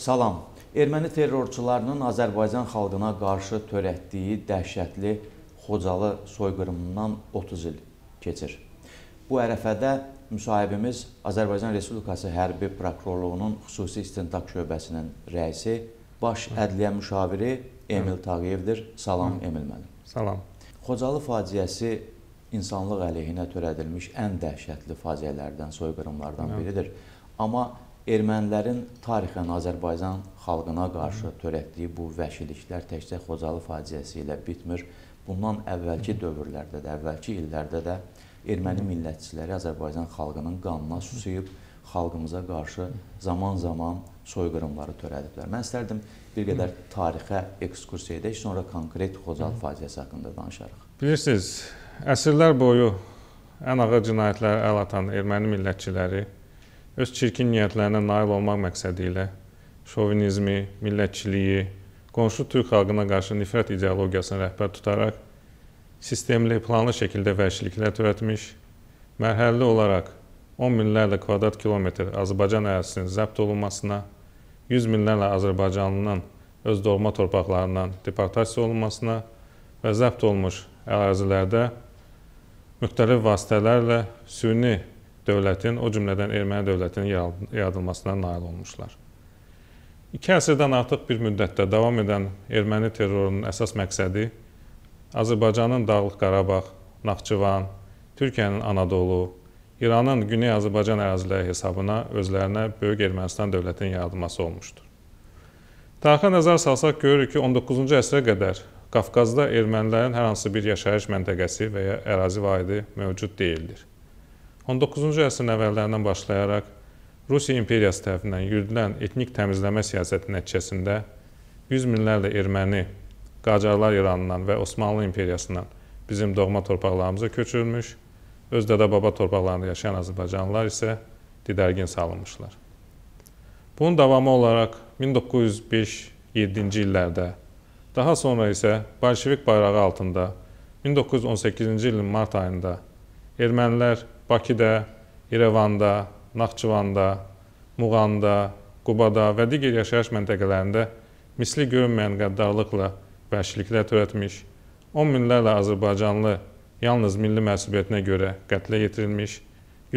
Salam. Erməni terrorçularının Azərbaycan xalqına qarşı törətdiyi dəhşətli Xocalı soyqırımından 30 il keçir. Bu ərəfədə müsahibimiz Azərbaycan Respublikası Hərbi Prokurorluğunun xüsusi istintaq şöbəsinin rəisi, baş ədliyyə müşaviri Emil Tağıyevdir. Salam Hı. Emil müəllim. Salam. Xocalı faciəsi insanlıq əleyhinə törədilmiş ən dəhşətli faciələrdən, soyqırımlardan biridir. Amma ermənilərin tarixən Azərbaycan xalqına qarşı törətdiyi bu vəhşiliklər təkcə Xocalı faciəsi ilə bitmir. Bundan əvvəlki dövrlərdə də, əvvəlki illərdə də erməni millətçiləri Azərbaycan xalqının qanına susuyub, xalqımıza qarşı zaman-zaman soyqırımları törədiblər. Mən istərdim bir qədər tarixə ekskursiya edək, sonra konkret Xocalı faciəsi haqqında danışarıq. Bilirsiniz, əsrlər boyu ən ağır cinayətlərə əl atan erməni millətçiləri öz çirkin niyyətlərinə nail olmaq məqsədi ilə şovinizmi, millətçiliyi, qonşu türk xalqına qarşı nifrət ideologiyasını rəhbər tutaraq sistemli, planlı şəkildə vəhşiliklər törətmiş, mərhələli olaraq 10 minlərlə kvadrat kilometr Azərbaycan ərazisinin zəbt olunmasına, 100 minlərlə Azərbaycanlının öz doğma torpaqlarından deportasiya olunmasına və zəbt olmuş ərazilərdə müxtəlif vasitələrlə süni dövlətin, o cümlədən erməni dövlətinin yaradılmasına nail olmuşlar. İki əsrdən artıq bir müddətdə davam edən erməni terrorunun əsas məqsədi Azərbaycanın Dağlıq Qarabağ, Naxçıvan, Türkiyənin Anadolu, İranın Güney Azərbaycan əraziləri hesabına özlərinə Böyük Ermənistan dövlətinin yaradılması olmuşdur. Tarixə nəzər salsaq görürük ki, 19-cu əsrə qədər Qafqazda ermənilərin hər hansı bir yaşayış məntəqəsi və ya ərazi vaidi mövcud deyildir. 19-cu əsrin əvvəllərindən başlayaraq Rusiya imperiyası tərəfindən yürüdülən etnik təmizləmə siyasəti nəticəsində 100 minlərlə erməni, Qacarlar İranından və Osmanlı imperiyasından bizim doğma torpaqlarımıza köçürülmüş, öz dədə-baba torpaqlarında yaşayan Azərbaycanlılar isə didərgin salınmışlar. Bunun davamı olaraq 1905-7-ci illərdə, daha sonra isə Bolşevik bayrağı altında 1918-ci ilin mart ayında ermənilər Bakıda, İrəvanda, Naxçıvanda, Muğanda, Qubada və digər yaşayış məntəqələrində misli görünməyən qəddarlıqla vəhşiliklər törətmiş, on minlərlə Azərbaycanlı yalnız milli məsuliyyətinə görə qətlə yetirilmiş,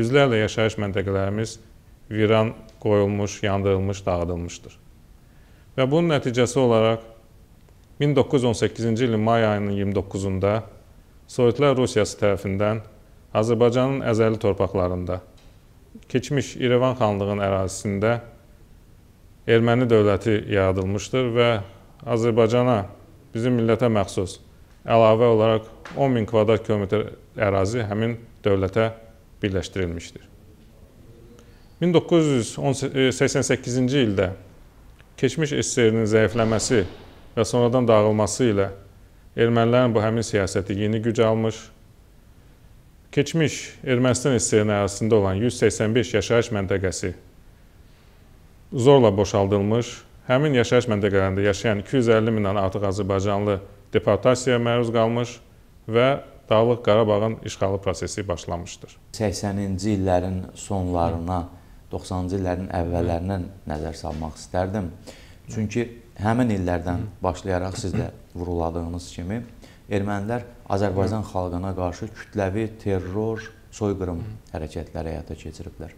yüzlərlə yaşayış məntəqələrimiz viran qoyulmuş, yandırılmış, dağıdılmışdır. Və bunun nəticəsi olaraq 1918-ci ilin may ayının 29-da Sovetlər Rusiyası tərəfindən Azərbaycanın əzəli torpaqlarında, keçmiş İrəvan xanlığının ərazisində erməni dövləti yaradılmışdır və Azərbaycana, bizim millətə məxsus əlavə olaraq 10 min kvadrat kilometr ərazi həmin dövlətə birləşdirilmişdir. 1988-ci e, ildə keçmiş SSR-nin zəifləməsi və sonradan dağılması ilə ermənilərin bu həmin siyasəti yeni güc almış, keçmiş Ermənistan SSR-nin ərazisində olan 185 yaşayış məntəqəsi zorla boşaldılmış, həmin yaşayış məntəqələrində yaşayan 250 mindən artıq azərbaycanlı deportasiyaya məruz qalmış və Dağlıq Qarabağın işğalı prosesi başlamışdır. 80-ci illərin sonlarına, 90-cı illərin əvvəllərinə nəzər salmaq istərdim. Çünki həmin illərdən başlayaraq siz də vuruladığınız kimi ermənilər Azərbaycan xalqına qarşı kütləvi terror, soyqırım hərəkətləri həyata keçiriblər.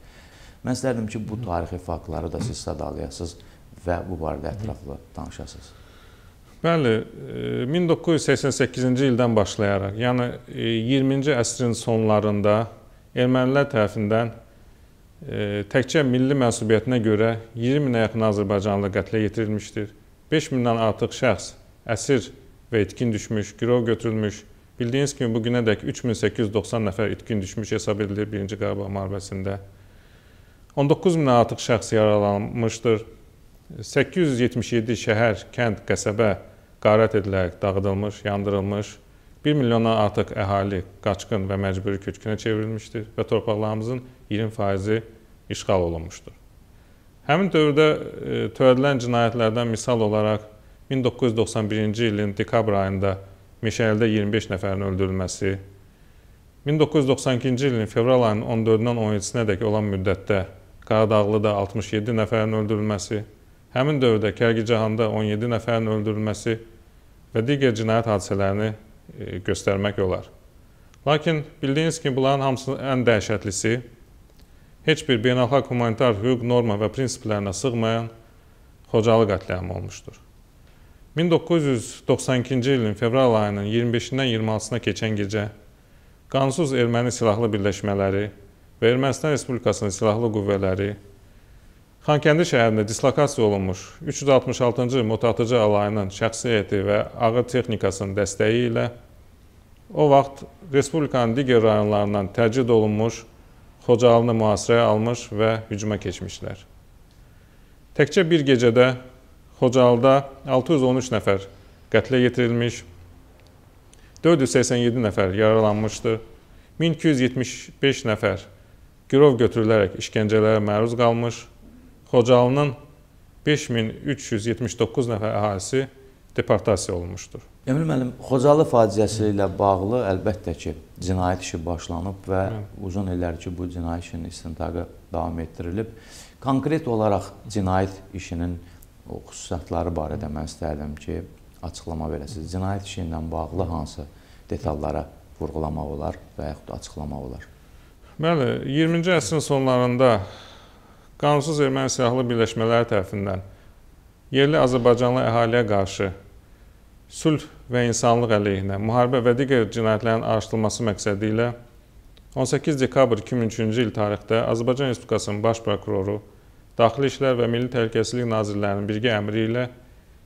Mən istərdim ki, bu tarixi faktları da siz sadalayasınız və bu barədə ətraflı danışasınız. Bəli, 1988-ci e, ildən başlayaraq, yəni 20-ci e, əsrin sonlarında ermənilər tərəfindən e, təkcə milli mənsubiyyətinə görə 20 minə yaxın azərbaycanlı qətlə yetirilmişdir. 5 mindən artıq şəxs əsir və itkin düşmüş, girov götürülmüş, Bildiyiniz kimi bu günədək 3890 nəfər itkin düşmüş hesab edilir 1-ci Qarabağ müharibəsində. 19 minə artıq şəxs yaralanmışdır. 877 şəhər, kənd, qəsəbə qarət edilərək dağıdılmış, yandırılmış. 1 milyona artıq əhali qaçqın və məcburi köçkünə çevrilmişdir və torpaqlarımızın 20%-i işğal olunmuşdur. Həmin dövrdə e, törədilən cinayətlərdən misal olaraq 1991-ci ilin dekabr ayında Meşəyəldə 25 nəfərin öldürülməsi, 1992-ci ilin fevral ayının 14-dən 17-sinədək olan müddətdə Qaradağlıda 67 nəfərin öldürülməsi, həmin dövrdə Kərgicahanda 17 nəfərin öldürülməsi və digər cinayət hadisələrini e, göstərmək olar. Lakin bildiyiniz ki, bunların hamısı ən dəhşətlisi heç bir beynəlxalq humanitar hüquq norma və prinsiplərinə sığmayan Xocalı qətliamı olmuşdur. 1992-ci ilin fevral ayının 25-dən 26-sına keçən gecə qansuz erməni silahlı birləşmələri və Ermənistan Respublikasının silahlı qüvvələri Xankəndi şəhərində dislokasiya olunmuş 366-cı motatıcı alayının şəxsi heyəti və ağır texnikasının dəstəyi ilə o vaxt Respublikanın digər rayonlarından təcrid olunmuş Xocalını mühasirəyə almış və hücuma keçmişlər. Təkcə bir gecədə Xocalıda 613 nəfər qətlə yetirilmiş, 487 nəfər yaralanmışdı, 1275 nəfər girov götürülərək işgəncələrə məruz qalmış, Xocalının 5379 nəfər əhalisi deportasiya olunmuşdur. Əmir müəllim, Xocalı faciəsi ilə bağlı əlbəttə ki, cinayət işi başlanıb və Hı. Hə. uzun illər ki, bu cinayət işinin istintaqı davam etdirilib. Konkret olaraq cinayət işinin o xüsusiyyətləri barədə mən istərdim ki, açıqlama verəsiniz. Cinayət işi ilə bağlı hansı detallara vurğulamaq olar və yaxud açıqlamaq olar? Bəli, 20-ci əsrin sonlarında qanunsuz erməni silahlı birləşmələri tərəfindən yerli Azərbaycanlı əhaliyə qarşı sülh və insanlıq əleyhinə, müharibə və digər cinayətlərin araşdırılması məqsədi ilə 18 dekabr 2003-cü il tarixdə Azərbaycan Respublikasının Baş prokuroru Daxili İşlər və Milli Təhlükəsizlik Nazirlərinin birgə əmri ilə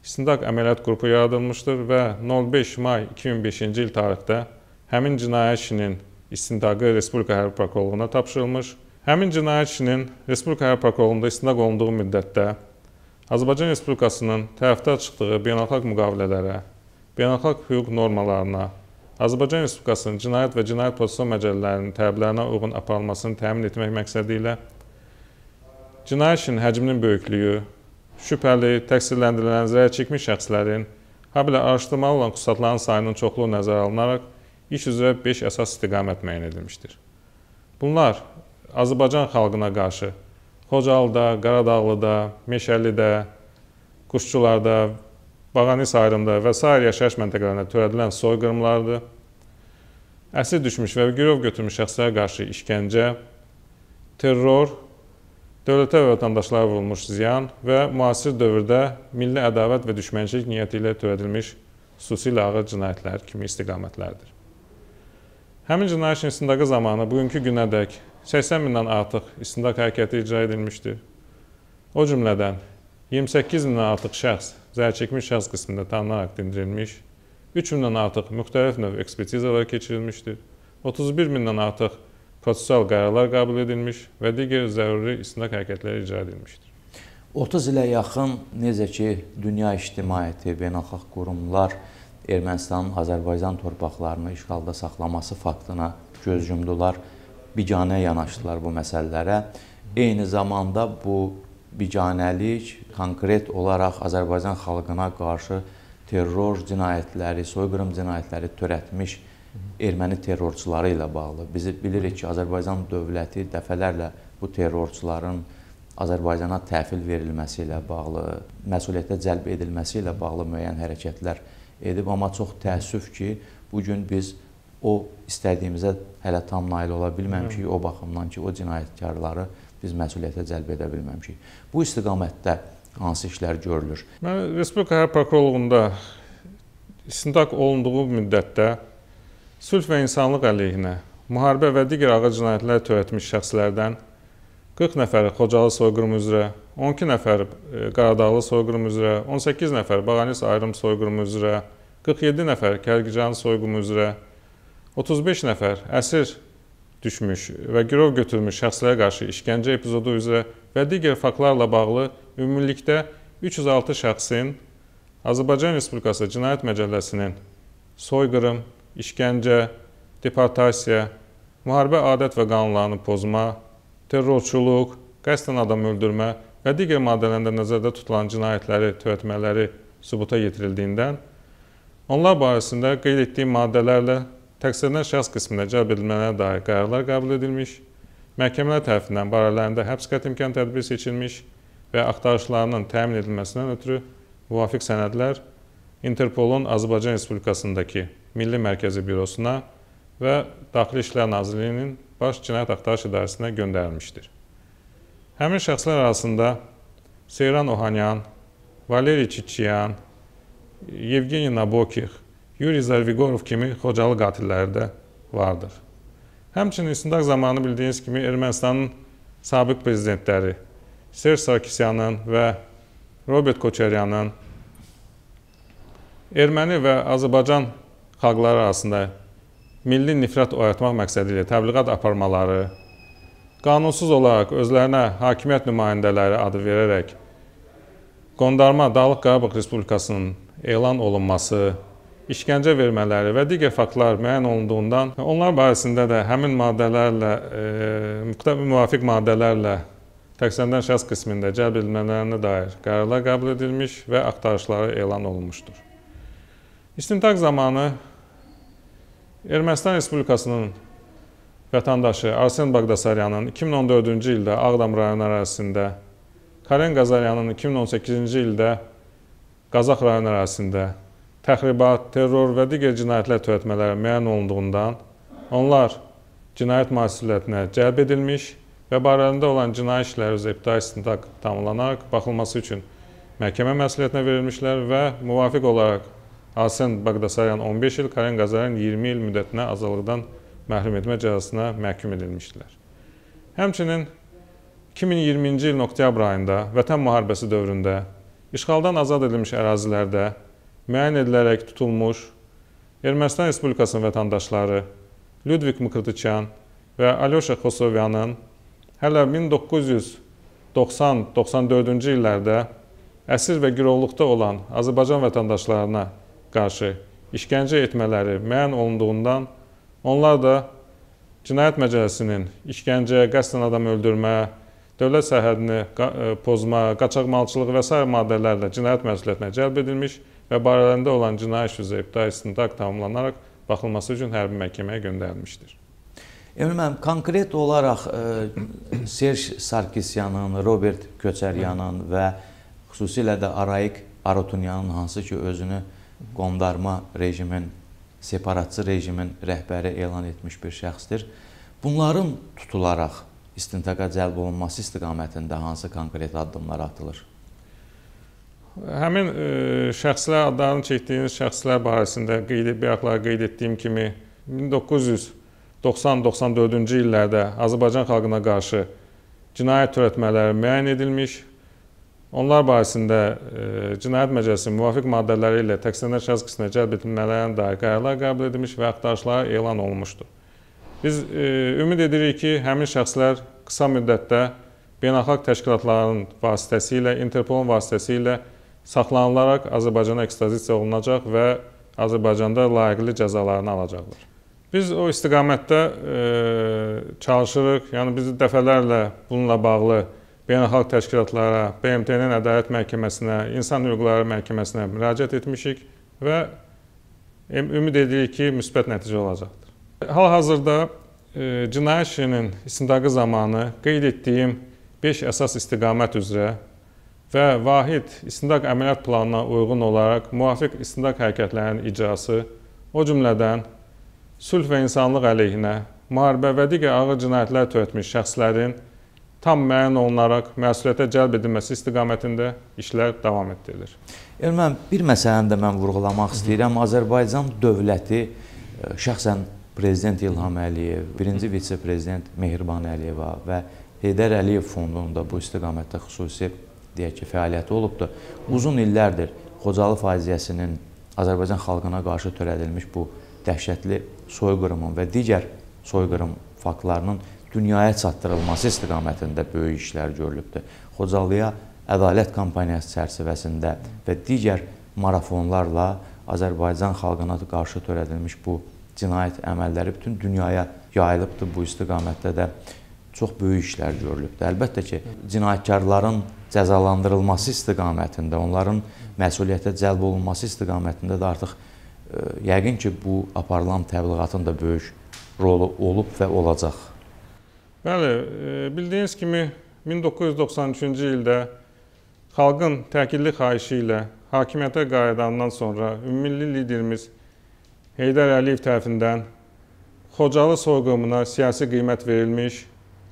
İstindak Əməliyyat Qrupu yaradılmışdır və 05 may 2005-ci il tarixdə həmin cinayət işinin istintaqı Respublika Hərb Prokurorluğuna tapşırılmış. Həmin cinayət işinin Respublika Hərb Prokurorluğunda istintaq olunduğu müddətdə Azərbaycan Respublikasının tərəfdar çıxdığı beynəlxalq müqavilələrə, beynəlxalq hüquq normalarına, Azərbaycan Respublikasının cinayət və cinayət prosesi məcəllələrinin tələblərinə uyğun aparılmasını təmin etmək məqsədi ilə Cinayət işinin həcminin böyüklüyü, şübhəli, təqsirləndirilən, zərər çəkmiş şəxslərin, habelə hə araşdırmalı olan qüsusatların sayının çoxluğu nəzərə alınaraq iş üzrə 5 əsas istiqamət müəyyən edilmişdir. Bunlar Azərbaycan xalqına qarşı Xocalıda, Qaradağlıda, Meşəlidə, Quşçularda, Bağanis ayrımda və s. yaşayış məntəqələrində törədilən soyqırımlardır. Əsir düşmüş və girov götürmüş şəxslərə qarşı işgəncə, terror dövlətə və vətəndaşlara vurulmuş ziyan və müasir dövrdə milli ədavət və düşmənçilik niyyəti ilə törədilmiş xüsusilə ağır cinayətlər kimi istiqamətlərdir. Həmin cinayət istintaqı zamanı bugünkü günədək 80 mindən artıq istintaq hərəkəti icra edilmişdir. O cümlədən 28 mindən artıq şəxs zərər çəkmiş şəxs qismində tanınaraq dindirilmiş, 3 mindən artıq müxtəlif növ ekspertizalar keçirilmişdir. 31 mindən artıq prosessual qərarlar qəbul edilmiş və digər zəruri istinad hərəkətləri icra edilmişdir. 30 ilə yaxın necə ki, dünya ictimaiyyəti, beynəlxalq qurumlar Ermənistanın Azərbaycan torpaqlarını işğalda saxlaması faktına göz yumdular, biganə yanaşdılar bu məsələlərə. Eyni zamanda bu biganəlik konkret olaraq Azərbaycan xalqına qarşı terror cinayətləri, soyqırım cinayətləri törətmiş erməni terrorçuları ilə bağlı. Biz bilirik ki, Azərbaycan dövləti dəfələrlə bu terrorçuların Azərbaycana təhvil verilməsi ilə bağlı, məsuliyyətə cəlb edilməsi ilə bağlı müəyyən hərəkətlər edib, amma çox təəssüf ki, bu gün biz o istədiyimizə hələ tam nail ola bilməmişik, o baxımdan ki, o cinayətkarları biz məsuliyyətə cəlb edə bilməmişik. Bu istiqamətdə hansı işlər görülür? Mən Respublika Hər Prokurorluğunda istintak olunduğu müddətdə sülh və insanlıq əleyhinə, müharibə və digər ağır cinayətlər törətmiş şəxslərdən 40 nəfəri Xocalı soyqırımı üzrə, 12 nəfər e, Qaradağlı soyqırımı üzrə, 18 nəfər Bağanis ayrım soyqırımı üzrə, 47 nəfər Kərgican soyqırımı üzrə, 35 nəfər əsir düşmüş və girov götürmüş şəxslərə qarşı işgəncə epizodu üzrə və digər faktlarla bağlı ümumilikdə 306 şəxsin Azərbaycan Respublikası Cinayət Məcəlləsinin soyqırım, işgəncə, deportasiya, müharibə adət və qanunlarını pozma, terrorçuluq, qəsdən adam öldürmə və digər maddələrində nəzərdə tutulan cinayətləri, törətmələri sübuta yetirildiyindən onlar barəsində qeyd etdiyim maddələrlə təqsirlənən şəxs qisminə cəlb edilmələrə dair qərarlar qəbul edilmiş, məhkəmələr tərəfindən barələrində həbs qət imkan tədbiri seçilmiş və axtarışlarının təmin edilməsindən ötürü müvafiq sənədlər Interpolun Azərbaycan Respublikasındakı Milli Mərkəzi Bürosuna və Daxili İşlər Nazirliyinin Baş Cinayət Axtarış İdarəsinə göndərilmişdir. Həmin şəxslər arasında Seyran Ohanyan, Valeri Çiçiyan, Yevgeni Nabokix, Yuri Zervigorov kimi xocalı qatilləri də vardır. Həmçinin istintak zamanı bildiyiniz kimi Ermənistanın sabiq prezidentləri Serj Sarkisyanın və Robert Koçaryanın erməni və Azərbaycan xalqları arasında milli nifrət oyatmaq məqsədi ilə təbliğat aparmaları, qanunsuz olaraq özlərinə hakimiyyət nümayəndələri adı verərək qondarma Dağlıq Qarabağ Respublikasının elan olunması, işgəncə vermələri və digər faktlar müəyyən olunduğundan onlar barəsində də həmin maddələrlə, e, müvafiq maddələrlə 80-dən şəxs qismində cəlb edilmələrinə dair qərarlar qəbul edilmiş və axtarışları elan olunmuşdur. İstintaq zamanı Ermənistan Respublikasının vətəndaşı Arsen Baqdasaryanın 2014-cü ildə Ağdam rayonu ərazisində, Karen Qazaryanın 2018-ci ildə Qazax rayonu ərazisində təxribat, terror və digər cinayətlər törətmələri müəyyən olunduğundan onlar cinayət müasirlərinə cəlb edilmiş və barələrində olan cinayət işləri üzrə ibtidai istintaq tamamlanaraq baxılması üçün məhkəmə məsuliyyətinə verilmişlər və müvafiq olaraq Asen Baqdasaryan 15 il, Karen Qazaryan 20 il müddətinə azalıqdan məhrum etmə cəzasına məhkum edilmişdilər. Həmçinin 2020-ci ilin oktyabr ayında Vətən müharibəsi dövründə işğaldan azad edilmiş ərazilərdə müəyyən edilərək tutulmuş Ermənistan Respublikasının vətəndaşları Ludvik Mıkırtıçyan və Alyosha Kosovyanın hələ 1990-94-cü illərdə əsir və girovluqda olan Azərbaycan vətəndaşlarına qarşı işgəncə etmələri müəyyən olunduğundan onlar da Cinayət Məcəlləsinin işgəncə, qəsdən adam öldürmə, dövlət sərhədini e, pozma, qaçaqmalçılıq və s. maddələrlə Cinayət Məcəlləsinə cəlb edilmiş və barələrində olan cinayət üzrə ibtidai istintaq tamamlanaraq baxılması üçün hərbi məhkəməyə göndərilmişdir. Emre müəllim, konkret olaraq e, Serj Sarkisyanın, Robert Köçəryanın və xüsusilə də Araik Arotunyanın hansı ki özünü qondarma rejimin, separatçı rejimin rəhbəri elan etmiş bir şəxsdir. Bunların tutularaq istintaqa cəlb olunması istiqamətində hansı konkret addımlar atılır? Həmin e, şəxslər adlarını çəkdiyiniz şəxslər barəsində qeyd bayaqlar qeyd etdiyim kimi 1990-94-cü illərdə Azərbaycan xalqına qarşı cinayət törətmələri müəyyən edilmiş, Onlar barəsində e, Cinayət Məcəlləsinin müvafiq maddələri ilə təqsirlənən şəxs qisminə cəlb edilmələrinə dair qərarlar qəbul edilmiş və axtarışlara elan olunmuşdur. Biz e, ümid edirik ki, həmin şəxslər qısa müddətdə beynəlxalq təşkilatların vasitəsilə, Interpolun vasitəsilə saxlanılaraq Azərbaycana ekstradisiya olunacaq və Azərbaycanda layiqli cəzalarını alacaqlar. Biz o istiqamətdə e, çalışırıq. Yəni biz dəfələrlə bununla bağlı beynəlxalq təşkilatlara, BMT-nin Ədalət Məhkəməsinə, İnsan Hüquqları Məhkəməsinə müraciət etmişik və ümid edirik ki, müsbət nəticə olacaqdır. Hal-hazırda e, cinayət işinin istintaqı zamanı qeyd etdiyim 5 əsas istiqamət üzrə və vahid istintaq əməliyyat planına uyğun olaraq müvafiq istintaq hərəkətlərinin icrası, o cümlədən sülh və insanlıq əleyhinə, müharibə və digər ağır cinayətlər törətmiş şəxslərin tam müəyyən olunaraq məsuliyyətə cəlb edilməsi istiqamətində işlər davam etdirilir. Elmən, bir məsələni də mən vurğulamaq istəyirəm. Azərbaycan dövləti e, şəxsən Prezident İlham Əliyev, birinci vitse-prezident Mehriban Əliyeva və Heydər Əliyev fondunun da bu istiqamətdə xüsusi deyək ki, fəaliyyəti olubdur. Uzun illərdir Xocalı faciəsinin Azərbaycan xalqına qarşı törədilmiş bu dəhşətli soyqırımın və digər soyqırım faktlarının dünyaya çatdırılması istiqamətində böyük işlər görülübdür. Xocalıya ədalət kampaniyası çərçivəsində və digər marafonlarla Azərbaycan xalqına qarşı törədilmiş bu cinayət əməlləri bütün dünyaya yayılıbdır. Bu istiqamətdə də çox böyük işlər görülübdür. Əlbəttə ki, cinayətkarların cəzalandırılması istiqamətində, onların məsuliyyətə cəlb olunması istiqamətində də artıq e, yəqin ki, bu aparılan təbliğatın da böyük rolu olub və olacaq. Bəli, e, bildiyiniz kimi 1993-cü ildə xalqın təkidli xahişi ilə hakimiyyətə qayıdandan sonra ümummilli liderimiz Heydər Əliyev tərəfindən Xocalı soyqırımına siyasi qiymət verilmiş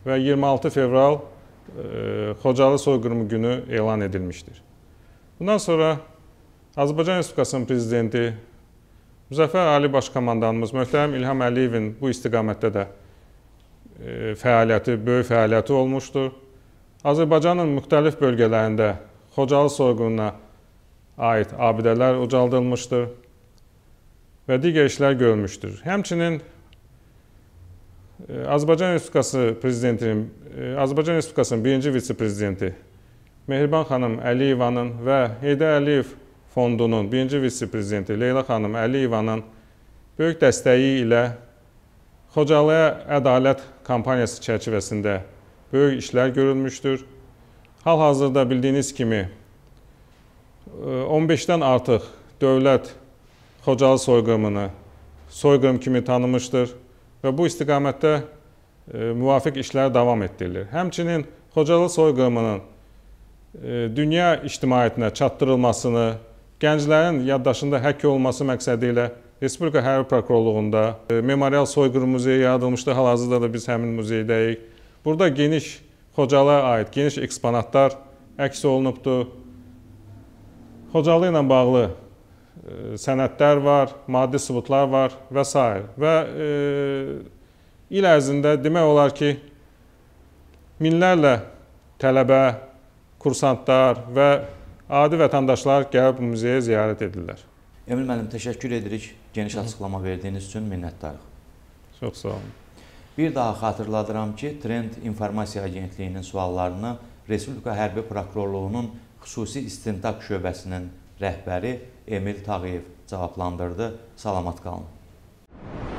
və 26 fevral e, Xocalı soyqırımı günü elan edilmişdir. Bundan sonra Azərbaycan Respublikasının prezidenti Müzəffər Ali Baş Komandanımız Möhtərəm İlham Əliyevin bu istiqamətdə də fəaliyyəti, böyük fəaliyyəti olmuşdur. Azərbaycanın müxtəlif bölgələrində Xocalı soyqununa aid abidələr ucaldılmışdır və digər işlər görülmüşdür. Həmçinin e, Azərbaycan Respublikası prezidentinin e, Azərbaycan Respublikasının birinci vitse-prezidenti Mehriban xanım Əliyevanın və Heydər Əliyev fondunun birinci vitse-prezidenti Leyla xanım Əliyevanın böyük dəstəyi ilə Xocalıya Ədalət kampaniyası çərçivəsində böyük işlər görülmüşdür. Hal-hazırda bildiyiniz kimi 15-dən e, artıq dövlət Xocalı soyqırımını soyqırım kimi tanımışdır və bu istiqamətdə e, müvafiq işlər davam etdirilir. Həmçinin Xocalı soyqırımının e, dünya ictimaiyyətinə çatdırılmasını, gənclərin yaddaşında həkk olunması məqsədi ilə Respublika Hərbi Prokurorluğunda e, Memorial Soyqırım Muzeyi yaradılmışdı. Hal-hazırda da biz həmin muzeydəyik. Burada geniş Xocalıya aid geniş eksponatlar əks olunubdur. Xocalı ilə bağlı e, sənədlər var, maddi sübutlar var və s. və e, il ərzində demək olar ki, minlərlə tələbə, kursantlar və adi vətəndaşlar gəlib muzeyə ziyarət edirlər. Emil müəllim, təşəkkür edirik geniş açıqlama verdiyiniz üçün minnətdarıq. Çox sağ olun. Bir daha xatırladıram ki, Trend İnformasiya Agentliyinin suallarını Respublika Hərbi Prokurorluğunun xüsusi istintaq şöbəsinin rəhbəri Emil Tağıyev cavablandırdı. Salamat qalın.